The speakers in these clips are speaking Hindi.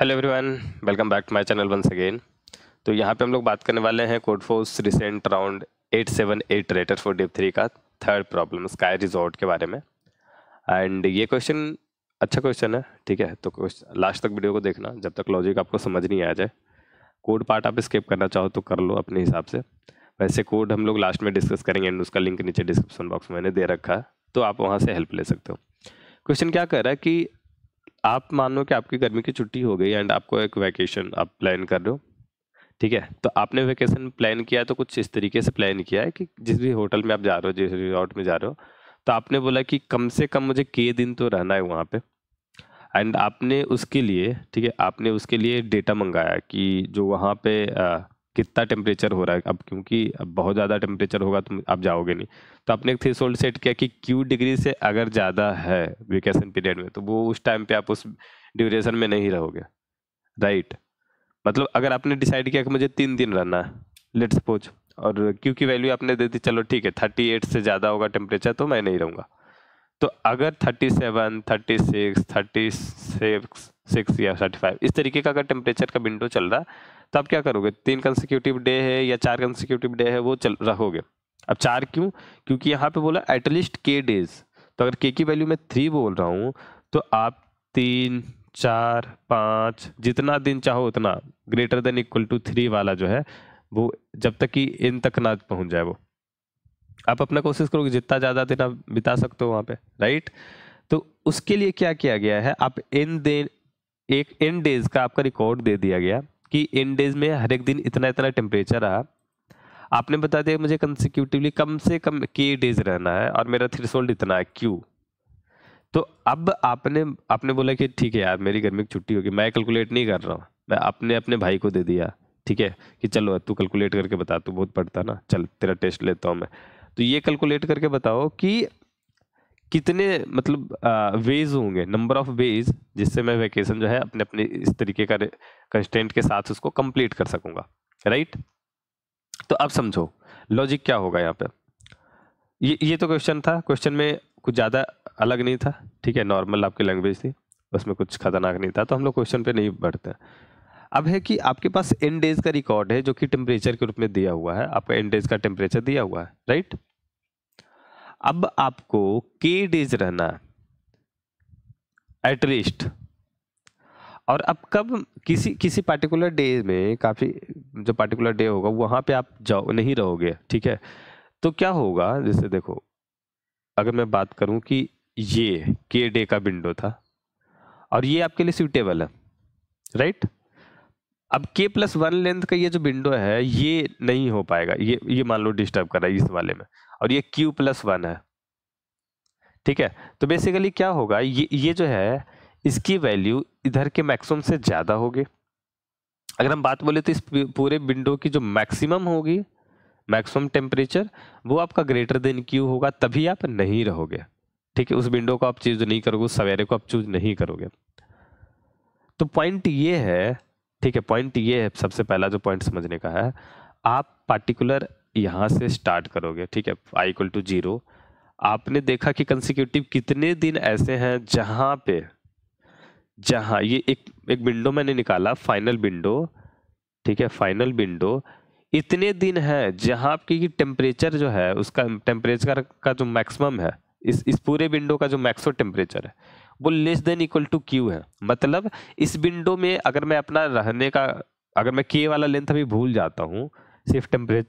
Hello everyone welcome back to my channel once again तो यहाँ पे हम लोग बात करने वाले हैं Codeforces recent round 878 rated for div three का थर्ड प्रॉब्लम स्काई रिजॉर्ट के बारे में एंड ये क्वेश्चन अच्छा क्वेश्चन है ठीक है तो लास्ट तक वीडियो को देखना जब तक लॉजिक आपको समझ नहीं आ जाए कोड पार्ट आप स्किप करना चाहो तो कर लो अपने हिसाब से वैसे कोड हम लोग लास्ट में डिस्कस करेंगे एंड उसका लिंक नीचे डिस्क्रिप्शन बॉक्स में मैंने दे रखा है तो आप वहाँ से हेल्प ले सकते हो क्वेश्चन क्या कह रहा है कि आप मान लो कि आपकी गर्मी की छुट्टी हो गई एंड आपको एक वैकेशन आप प्लान कर रहे हो ठीक है तो आपने वैकेशन प्लान किया है तो कुछ इस तरीके से प्लान किया है कि जिस भी होटल में आप जा रहे हो जिस रिजॉर्ट में जा रहे हो तो आपने बोला कि कम से कम मुझे के दिन तो रहना है वहाँ पे एंड आपने उसके लिए ठीक है आपने उसके लिए डेटा मंगाया कि जो वहाँ पे आ, कितना टेम्परेचर हो रहा है अब क्योंकि अब बहुत ज़्यादा टेम्परेचर होगा तो आप जाओगे नहीं तो आपने एक थ्रेसोल्ड सेट किया कि क्यू डिग्री से अगर ज़्यादा है वेकेशन पीरियड में तो वो उस टाइम पे आप उस ड्यूरेशन में नहीं रहोगे राइट मतलब अगर आपने डिसाइड किया कि मुझे तीन दिन रहना है लेट सपोज और क्यू की वैल्यू आपने दे दी चलो ठीक है थर्टी एट से ज़्यादा होगा टेम्परेचर तो मैं नहीं रहूँगा तो अगर thirty seven thirty six thirty six six या थर्टी फाइव इस तरीके का अगर टेम्परेचर का विंडो चल रहा है तब क्या करोगे तीन कंसिक्यूटिव डे है या चार कंसिक्यूटिव डे है वो चल रखोगे अब चार क्यों क्योंकि यहाँ पे बोला एटलीस्ट के डेज तो अगर के की वैल्यू मैं थ्री बोल रहा हूँ तो आप तीन चार पाँच जितना दिन चाहो उतना greater than equal to three वाला जो है वो जब तक कि इन तक ना पहुँच जाए वो आप अपना कोशिश करोगे जितना ज़्यादा दिन आप बिता सकते हो वहाँ पे राइट तो उसके लिए क्या किया गया है आप इन दिन एक इन डेज का आपका रिकॉर्ड दे दिया गया कि इन डेज में हर एक दिन इतना इतना टेम्परेचर रहा आपने बता दिया मुझे कंसिक्यूटिवली कम से कम के डेज रहना है और मेरा सोल्ड इतना है क्यू तो अब आपने आपने बोला कि ठीक है यार मेरी गर्मी की छुट्टी होगी मैं कैलकुलेट नहीं कर रहा हूँ मैं अपने अपने भाई को दे दिया ठीक है कि चलो तू कैलकुलेट करके बता तू बहुत पढ़ता ना चल तेरा टेस्ट लेता हूँ मैं तो ये कैलकुलेट करके बताओ कि कितने मतलब वेज होंगे नंबर ऑफ वेज जिससे मैं वैकेशन जो है अपने अपने इस तरीके का कंस्टेंट के साथ उसको कंप्लीट कर सकूंगा राइट तो अब समझो लॉजिक क्या होगा यहाँ पे ये ये तो क्वेश्चन था क्वेश्चन में कुछ ज़्यादा अलग नहीं था ठीक है नॉर्मल आपकी लैंग्वेज थी उसमें कुछ खतरनाक नहीं था तो हम लोग क्वेश्चन पे नहीं बढ़ते अब है कि आपके पास एन डेज का रिकॉर्ड है जो कि टेम्परेचर के रूप में दिया हुआ है आपका एन डेज का टेम्परेचर दिया हुआ है राइट अब आपको के डेज रहना एटलीस्ट और अब कब किसी किसी पार्टिकुलर डे में काफ़ी जो पार्टिकुलर डे होगा वहाँ पे आप जाओ नहीं रहोगे ठीक है तो क्या होगा जैसे देखो अगर मैं बात करूँ कि ये के डे का विंडो था और ये आपके लिए सूटेबल है राइट right? अब के प्लस वन लेंथ का ये जो विंडो है ये नहीं हो पाएगा ये ये मान लो डिस्टर्ब कर रहा है इस वाले में और ये क्यू प्लस वन है ठीक है तो बेसिकली क्या होगा ये ये जो है इसकी वैल्यू इधर के मैक्सिमम से ज़्यादा होगी अगर हम बात बोले तो इस पूरे विंडो की जो मैक्सिमम होगी मैक्सिमम टेम्परेचर वो आपका ग्रेटर देन क्यू होगा तभी आप नहीं रहोगे ठीक है उस विंडो को आप चूज नहीं करोगे उस सवेरे को आप चूज नहीं करोगे तो पॉइंट ये है ठीक है पॉइंट ये है सबसे पहला जो पॉइंट समझने का है आप पार्टिकुलर यहाँ से स्टार्ट करोगे ठीक है आई इक्वल टू जीरो आपने देखा कि कंसिक्यूटिव कितने दिन ऐसे हैं जहाँ पे जहाँ ये एक एक विंडो मैंने निकाला फाइनल विंडो ठीक है फाइनल विंडो इतने दिन हैं जहाँ आपकी टेम्परेचर जो है उसका टेम्परेचर का जो मैक्सिमम है इस इस पूरे विंडो का जो मैक्सो टेम्परेचर है वो less than equal to Q है मतलब इस विंडो में अगर मैं अपना रहने का अगर मैं के वाला लेंथ अभी भूल जाता हूँ सिर्फ टेम्परे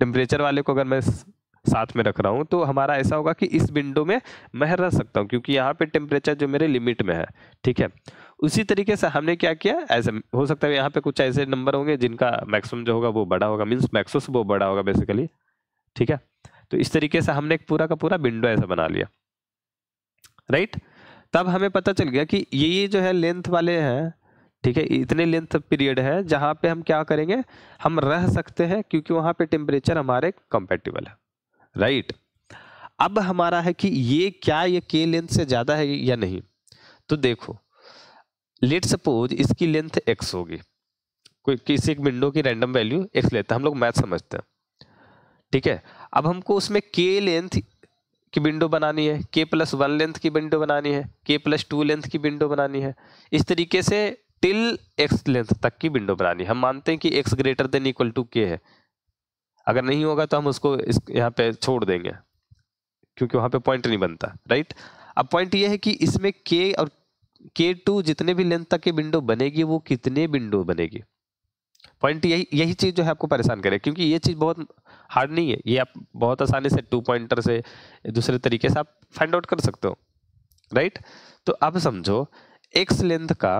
टेम्परेचर वाले को अगर मैं साथ में रख रहा हूँ तो हमारा ऐसा होगा कि इस विंडो में मैं रह सकता हूँ क्योंकि यहाँ पे टेम्परेचर जो मेरे लिमिट में है ठीक है उसी तरीके से हमने क्या किया ऐसे हो सकता है यहाँ पे कुछ ऐसे नंबर होंगे जिनका मैक्सिमम जो होगा वो बड़ा होगा मीन्स मैक्सोस वो बड़ा होगा बेसिकली ठीक है तो इस तरीके से हमने एक पूरा का पूरा विंडो ऐसा बना लिया राइट right? तब हमें पता चल गया कि ये जो है लेंथ वाले हैं ठीक है इतने लेंथ पीरियड है जहाँ पे हम क्या करेंगे हम रह सकते हैं क्योंकि वहाँ पे टेम्परेचर हमारे कंपेटिबल है राइट अब हमारा है कि ये क्या ये के लेंथ से ज़्यादा है या नहीं तो देखो लेट सपोज इसकी लेंथ एक्स होगी कोई किसी एक विंडो की रैंडम वैल्यू एक्स लेते हैं हम लोग मैथ समझते हैं ठीक है अब हमको उसमें के लेंथ की विंडो बनानी है के प्लस वन लेंथ की विंडो बनानी है के प्लस टू लेंथ की विंडो बनानी है इस तरीके से टिल एक्स लेंथ तक की विंडो बनानी है हम मानते हैं कि X greater than equal to K है अगर नहीं होगा तो हम उसको इस यहाँ पे छोड़ देंगे क्योंकि वहाँ पे पॉइंट नहीं बनता राइट अब पॉइंट ये है कि इसमें के और के टू जितने भी लेंथ तक की विंडो बनेगी वो कितने विंडो बनेगी पॉइंट यही यही चीज़ जो है आपको परेशान करे क्योंकि ये चीज़ बहुत हार्ड नहीं है ये आप बहुत आसानी से टू पॉइंटर से दूसरे तरीके से आप फाइंड आउट कर सकते हो राइट तो अब समझो एक्स लेंथ का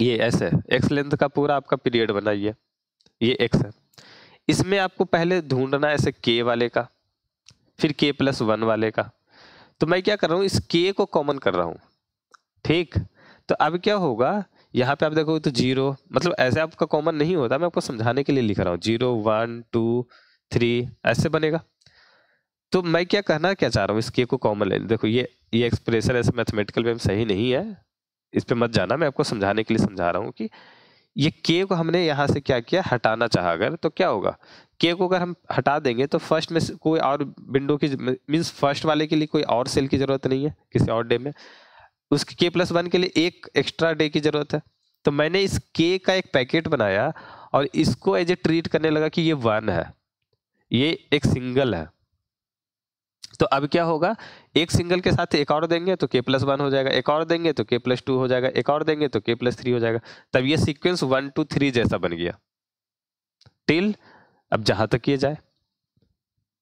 ये ऐसे एक्स लेंथ का पूरा आपका पीरियड बनाइए ये एक्स है इसमें आपको पहले ढूंढना ऐसे के वाले का फिर के प्लस वन वाले का तो मैं क्या कर रहा हूँ इस के को कॉमन कर रहा हूँ ठीक तो अब क्या होगा यहाँ पे आप देखोगे तो जीरो मतलब ऐसे आपका कॉमन नहीं होता मैं आपको समझाने के लिए लिख रहा हूँ जीरो वन टू थ्री ऐसे बनेगा तो मैं क्या कहना क्या चाह रहा हूँ इस के को कॉमन ले देखो ये ये एक्सप्रेशन ऐसे मैथमेटिकल में सही नहीं है इस पर मत जाना मैं आपको समझाने के लिए समझा रहा हूँ कि ये के को हमने यहाँ से क्या किया हटाना चाहा अगर तो क्या होगा के को अगर हम हटा देंगे तो फर्स्ट में कोई और विंडो की मीन्स फर्स्ट वाले के लिए कोई और सेल की ज़रूरत नहीं है किसी और डे में उस के प्लस वन के लिए एक एक्स्ट्रा डे की ज़रूरत है तो मैंने इस के का एक पैकेट बनाया और इसको एज ए ट्रीट करने लगा कि ये वन है ये एक सिंगल है तो अब क्या होगा एक सिंगल के साथ एक और देंगे तो के प्लस वन हो जाएगा एक और देंगे तो के प्लस टू हो जाएगा एक और देंगे तो के प्लस थ्री हो जाएगा तब ये सीक्वेंस वन टू थ्री जैसा बन गया टिल अब जहां तक ये जाए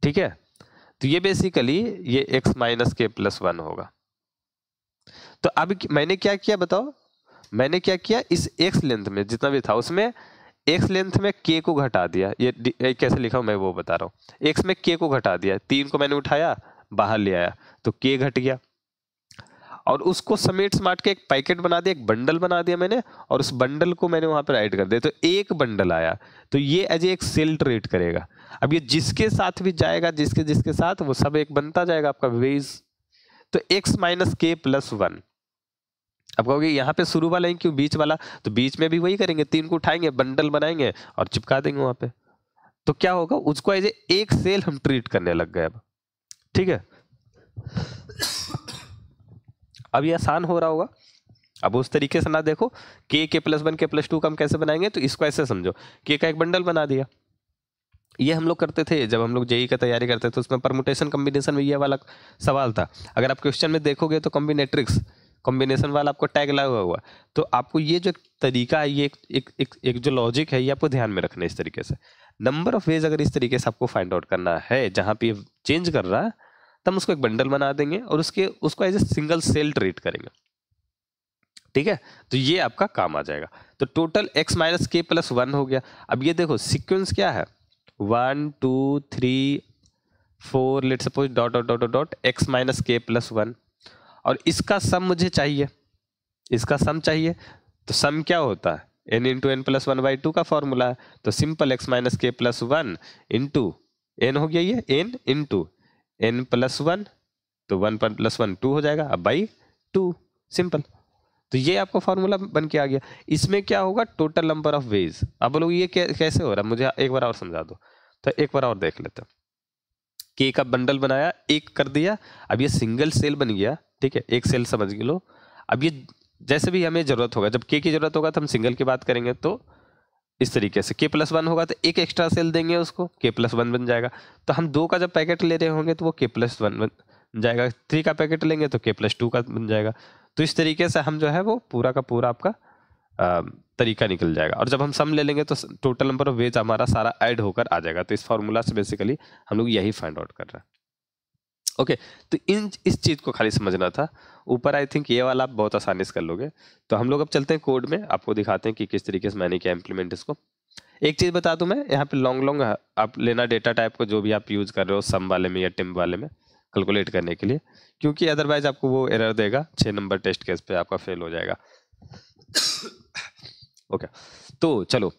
ठीक है तो ये बेसिकली ये X minus K plus one होगा तो अब मैंने क्या किया बताओ मैंने क्या किया इस एक्स लेंथ में जितना भी था उसमें एक्स लेंथ में के को घटा दिया ये, कैसे लिखा हूँ मैं वो बता रहा हूँ एक्स में के को घटा दिया तीन को मैंने उठाया बाहर ले आया तो के घट गया और उसको समेट समाट के एक पैकेट बना दिया एक बंडल बना दिया मैंने और उस बंडल को मैंने वहां पर ऐड कर दिया तो एक बंडल आया तो ये एज एक सेल ट्रेड करेगा अब ये जिसके साथ भी जाएगा जिसके जिसके साथ वो सब एक बनता जाएगा आपका वेज तो X minus K plus one अब कहोगे यहाँ पे शुरू वाला है क्यों बीच वाला तो बीच में भी वही करेंगे तीन को उठाएंगे बंडल बनाएंगे और चिपका देंगे वहां पे तो क्या होगा उसको एज एक सेल हम ट्रीट करने लग गए अब ठीक है अब ये आसान हो रहा होगा अब उस तरीके से ना देखो के K plus one K plus two का हम कैसे बनाएंगे तो इसको ऐसे समझो के का एक बंडल बना दिया ये हम लोग करते थे जब हम लोग जेई e का तैयारी करते थे उसमें परमुटेशन कॉम्बिनेशन में ये वाला सवाल था अगर आप क्वेश्चन में देखोगे तो कॉम्बिनेट्रिक्स कॉम्बिनेशन वाला आपको टैग लगा हुआ तो आपको ये जो तरीका है ये एक एक, एक, एक जो लॉजिक है ये आपको ध्यान में रखना है इस तरीके से नंबर ऑफ वेज अगर इस तरीके से आपको फाइंड आउट करना है जहाँ पे चेंज कर रहा है तो हम उसको एक बंडल बना देंगे और उसके उसको as a single cell treat करेंगे ठीक है तो ये आपका काम आ जाएगा तो total X minus K plus one हो गया अब ये देखो सीक्वेंस क्या है one two three four let suppose dot dot dot dot X minus K plus one और इसका सम मुझे चाहिए इसका सम चाहिए तो सम क्या होता है N into N plus one by two का फॉर्मूला है तो simple X minus K plus one into N हो गया ये N into N plus one तो वन प्लस वन टू हो जाएगा अब बाई टू सिंपल तो ये आपको फार्मूला बन के आ गया इसमें क्या होगा टोटल नंबर ऑफ वेज अब लोग ये कैसे हो रहा है मुझे एक बार और समझा दो तो एक बार और देख लेते हैं के का बंडल बनाया एक कर दिया अब ये सिंगल सेल बन गया ठीक है एक सेल समझ लो अब ये जैसे भी हमें ज़रूरत होगा जब के की ज़रूरत होगा तो हम सिंगल की बात करेंगे तो इस तरीके से के प्लस वन होगा तो एक एक्स्ट्रा सेल देंगे उसको के प्लस वन बन जाएगा तो हम दो का जब पैकेट ले रहे होंगे तो वो के प्लस वन बन जाएगा थ्री का पैकेट लेंगे तो के प्लस टू का बन जाएगा तो इस तरीके से हम जो है वो पूरा का पूरा आपका तरीका निकल जाएगा और जब हम सम ले लेंगे तो टोटल नंबर ऑफ वेज हमारा सारा ऐड होकर आ जाएगा तो इस फार्मूला से बेसिकली हम लोग यही फाइंड आउट कर रहे हैं ओके तो इन इस चीज़ को खाली समझना था ऊपर आई थिंक ये वाला आप बहुत आसानी से कर लोगे तो हम लोग अब चलते हैं कोड में आपको दिखाते हैं कि किस तरीके से मैंने किया इम्प्लीमेंट इसको एक चीज़ बता दूं मैं यहाँ पे लॉन्ग लॉन्ग आप लेना डेटा टाइप को जो भी आप यूज़ कर रहे हो सम वाले में या टिम वाले में कैलकुलेट करने के लिए क्योंकि अदरवाइज आपको वो एरर देगा छः नंबर टेस्ट केस पे आपका फेल हो जाएगा ओके तो चलो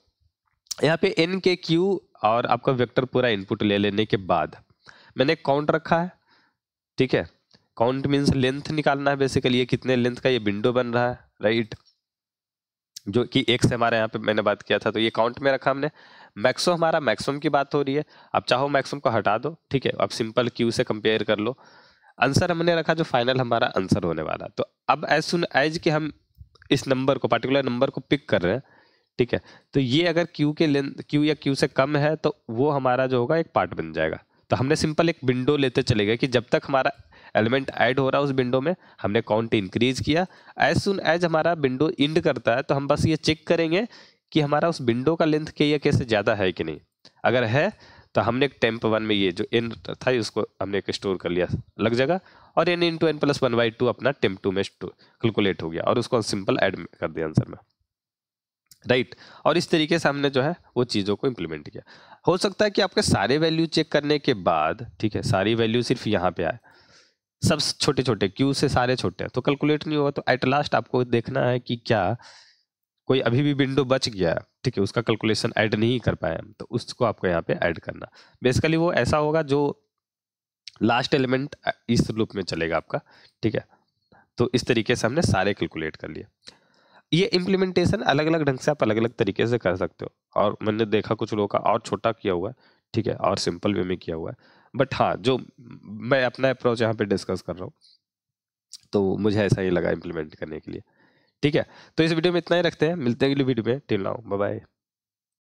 यहाँ पे एन के क्यू और आपका वेक्टर पूरा इनपुट ले लेने के बाद मैंने काउंट रखा है ठीक है काउंट मीन्स लेंथ निकालना है बेसिकली ये कितने लेंथ का ये विंडो बन रहा है राइट जो कि एक से हमारे यहाँ पे मैंने बात किया था तो ये काउंट में रखा हमने मैक्सो हमारा मैक्सिमम की बात हो रही है आप चाहो मैक्सिमम को हटा दो ठीक है आप सिंपल क्यू से कंपेयर कर लो आंसर हमने रखा जो फाइनल हमारा आंसर होने वाला तो अब एज सुन एज कि हम इस नंबर को पर्टिकुलर नंबर को पिक कर रहे हैं ठीक है तो ये अगर क्यू के लेंथ क्यू या क्यू से कम है तो वो हमारा जो होगा एक पार्ट बन जाएगा तो हमने सिंपल एक विंडो लेते चले गए कि जब तक हमारा एलिमेंट ऐड हो रहा है उस विंडो में हमने काउंट इंक्रीज किया एज सुन एज हमारा विंडो इंड करता है तो हम बस ये चेक करेंगे कि हमारा उस विंडो का लेंथ के या कैसे ज़्यादा है कि नहीं अगर है तो हमने एक टेम्प वन में ये जो एन था उसको हमने एक स्टोर कर लिया लग जाएगा और N into N plus one by two अपना टेम्प टू में कैलकुलेट हो गया और उसको सिंपल ऐड कर दिया आंसर में राइट और इस तरीके से हमने जो है वो चीज़ों को इम्प्लीमेंट किया हो सकता है कि आपके सारे वैल्यू चेक करने के बाद ठीक है सारी वैल्यू सिर्फ यहाँ पे आए सब छोटे छोटे क्यू से सारे छोटे हैं तो कैलकुलेट नहीं हुआ तो एट लास्ट आपको देखना है कि क्या कोई अभी भी विंडो बच गया है ठीक है उसका कैलकुलेशन ऐड नहीं कर पाए हम तो उसको आपको यहाँ पे ऐड करना बेसिकली वो ऐसा होगा जो लास्ट एलिमेंट इस रूप में चलेगा आपका ठीक है तो इस तरीके से हमने सारे कैलकुलेट कर लिए ये इम्प्लीमेंटेशन अलग अलग ढंग से आप अलग अलग तरीके से कर सकते हो और मैंने देखा कुछ लोगों का और छोटा किया हुआ है ठीक है और सिंपल वे में किया हुआ है बट हाँ जो मैं अपना अप्रोच यहाँ पे डिस्कस कर रहा हूँ तो मुझे ऐसा ही लगा इम्प्लीमेंट करने के लिए ठीक है तो इस वीडियो में इतना ही रखते हैं मिलते हैं अगली वीडियो में टिल नाउ बाय